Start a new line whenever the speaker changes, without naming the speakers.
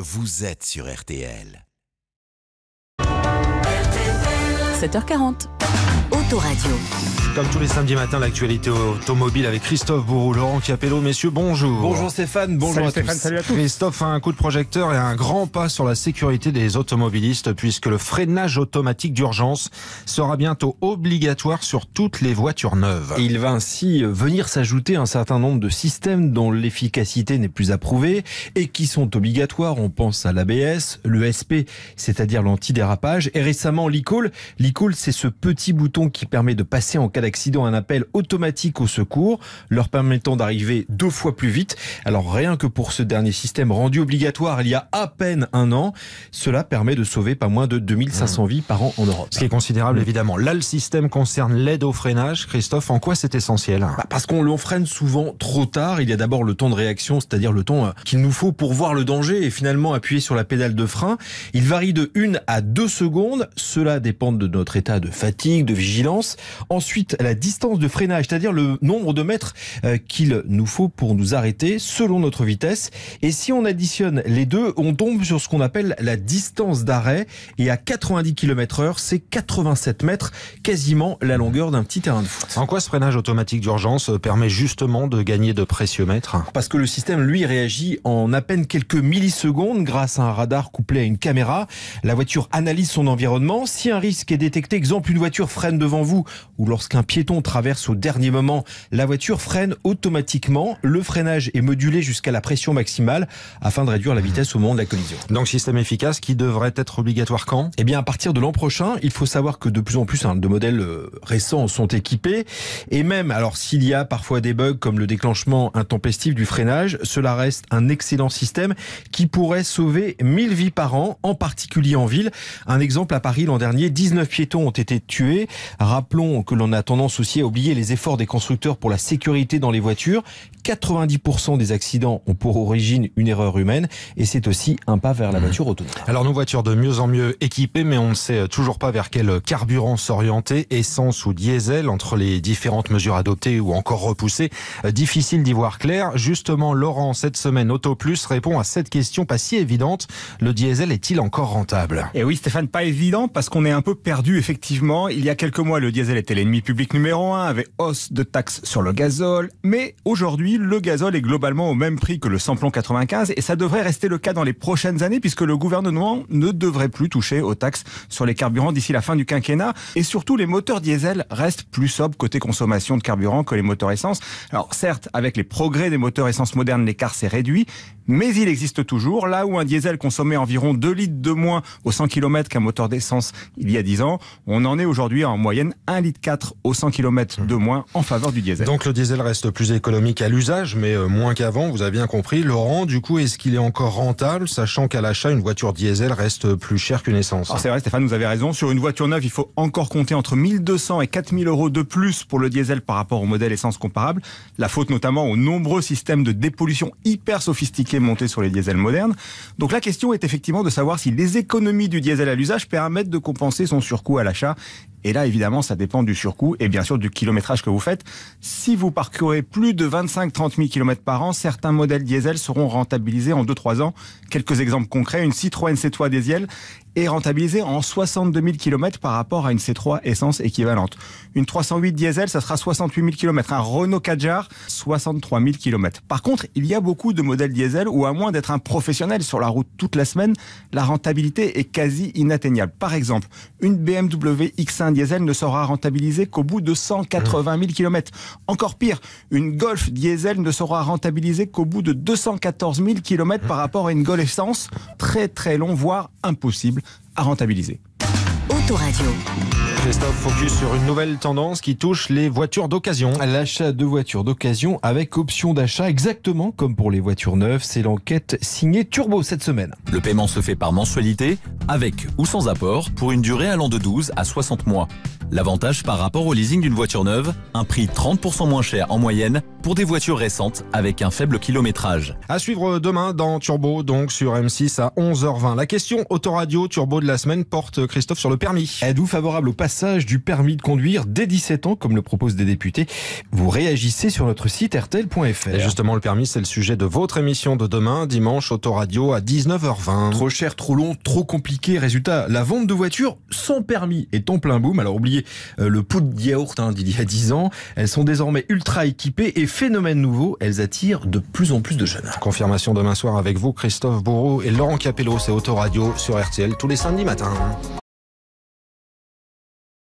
Vous êtes sur RTL.
7h40. Autoradio.
Comme tous les samedis matins, l'actualité automobile avec Christophe Bourou, Laurent Capello. Messieurs, bonjour. Bonjour Stéphane, bonjour Stéphane, Christophe a un coup de projecteur et un grand pas sur la sécurité des automobilistes puisque le freinage automatique d'urgence sera bientôt obligatoire sur toutes les voitures neuves. il va ainsi euh, venir s'ajouter un certain nombre de systèmes dont l'efficacité n'est plus approuvée et qui sont obligatoires. On pense à l'ABS, le c'est-à-dire l'anti-dérapage, et récemment l'ICOL. call c'est ce petit petit bouton qui permet de passer en cas d'accident un appel automatique au secours, leur permettant d'arriver deux fois plus vite. Alors rien que pour ce dernier système rendu obligatoire il y a à peine un an, cela permet de sauver pas moins de 2500 mmh. vies par an en Europe. Ce qui est considérable mmh. évidemment. Là, le système concerne l'aide au freinage. Christophe, en quoi c'est essentiel bah, Parce qu'on l'on freine souvent trop tard. Il y a d'abord le temps de réaction, c'est-à-dire le temps euh, qu'il nous faut pour voir le danger et finalement appuyer sur la pédale de frein. Il varie de 1 à 2 secondes. Cela dépend de notre état de fatigue de vigilance. Ensuite, la distance de freinage, c'est-à-dire le nombre de mètres euh, qu'il nous faut pour nous arrêter selon notre vitesse. Et si on additionne les deux, on tombe sur ce qu'on appelle la distance d'arrêt. Et à 90 km heure, c'est 87 mètres, quasiment la longueur d'un petit terrain de foot. En quoi ce freinage automatique d'urgence euh, permet justement de gagner de précieux mètres Parce que le système, lui, réagit en à peine quelques millisecondes grâce à un radar couplé à une caméra. La voiture analyse son environnement. Si un risque est détecté, exemple une voiture freine devant vous ou lorsqu'un piéton traverse au dernier moment, la voiture freine automatiquement. Le freinage est modulé jusqu'à la pression maximale afin de réduire la vitesse au moment de la collision. Donc système efficace qui devrait être obligatoire quand Eh bien à partir de l'an prochain, il faut savoir que de plus en plus hein, de modèles euh, récents sont équipés et même alors s'il y a parfois des bugs comme le déclenchement intempestif du freinage, cela reste un excellent système qui pourrait sauver 1000 vies par an, en particulier en ville. Un exemple à Paris l'an dernier, 19 piétons ont été tués Rappelons que l'on a tendance aussi à oublier les efforts des constructeurs pour la sécurité dans les voitures 90% des accidents ont pour origine une erreur humaine et c'est aussi un pas vers la voiture autonome. Alors nos voitures de mieux en mieux équipées, mais on ne sait toujours pas vers quel carburant s'orienter, essence ou diesel, entre les différentes mesures adoptées ou encore repoussées. Difficile d'y voir clair. Justement, Laurent, cette semaine, AutoPlus répond à cette question pas si
évidente. Le diesel est-il encore rentable Et eh oui, Stéphane, pas évident parce qu'on est un peu perdu, effectivement. Il y a quelques mois, le diesel était l'ennemi public numéro un, avait hausse de taxes sur le gazole. Mais aujourd'hui, le gazole est globalement au même prix que le samplon 95 et ça devrait rester le cas dans les prochaines années puisque le gouvernement ne devrait plus toucher aux taxes sur les carburants d'ici la fin du quinquennat et surtout les moteurs diesel restent plus sobres côté consommation de carburant que les moteurs essence. Alors certes, avec les progrès des moteurs essence modernes, l'écart s'est réduit, mais il existe toujours là où un diesel consommait environ 2 litres de moins aux 100 km qu'un moteur d'essence il y a 10 ans, on en est aujourd'hui en moyenne 1 litre 4 aux 100 km de moins en faveur du diesel. Donc le diesel reste
plus économique à l'usage mais euh, moins qu'avant, vous avez bien compris. Laurent, du coup, est-ce qu'il est encore rentable, sachant qu'à l'achat, une voiture diesel reste euh, plus chère qu'une essence C'est
vrai, Stéphane, vous avez raison. Sur une voiture neuve, il faut encore compter entre 1200 et 4000 euros de plus pour le diesel par rapport au modèle essence comparable. La faute notamment aux nombreux systèmes de dépollution hyper sophistiqués montés sur les diesels modernes. Donc la question est effectivement de savoir si les économies du diesel à l'usage permettent de compenser son surcoût à l'achat. Et là, évidemment, ça dépend du surcoût et bien sûr du kilométrage que vous faites. Si vous parcourez plus de 25 30 000 km par an, certains modèles diesel seront rentabilisés en 2-3 ans. Quelques exemples concrets, une Citroën C3 diesel est rentabilisé en 62 000 km par rapport à une C3 essence équivalente. Une 308 diesel, ça sera 68 000 km. Un Renault Kadjar, 63 000 km. Par contre, il y a beaucoup de modèles diesel où, à moins d'être un professionnel sur la route toute la semaine, la rentabilité est quasi inatteignable. Par exemple, une BMW X1 diesel ne sera rentabilisée qu'au bout de 180 000 km. Encore pire, une Golf diesel ne sera rentabilisée qu'au bout de 214 000 km par rapport à une Golf essence. Très très long, voire impossible à rentabiliser. Autoradio.
Christophe, focus sur une nouvelle tendance qui touche les voitures d'occasion. L'achat de voitures d'occasion avec option d'achat, exactement comme pour les voitures neuves. C'est l'enquête signée Turbo cette semaine. Le paiement se fait par mensualité, avec ou sans apport, pour une durée allant de 12 à 60 mois. L'avantage par rapport au leasing d'une voiture neuve, un prix 30% moins cher en moyenne pour des voitures récentes avec un faible kilométrage. À suivre demain dans Turbo, donc sur M6 à 11h20. La question autoradio Turbo de la semaine porte Christophe sur le permis. Êtes-vous favorable au passage du permis de conduire dès 17 ans, comme le proposent des députés. Vous réagissez sur notre site rtl.fr. justement, le permis, c'est le sujet de votre émission de demain, dimanche, autoradio à 19h20. Trop cher, trop long, trop compliqué. Résultat, la vente de voitures sans permis est en plein boom. Alors oubliez euh, le poudre de yaourt hein, d'il y a 10 ans. Elles sont désormais ultra équipées et phénomène nouveau, elles attirent de plus en plus de jeunes. Confirmation demain soir avec vous, Christophe Bourreau et
Laurent Capello. C'est Autoradio sur RTL tous les samedis matin.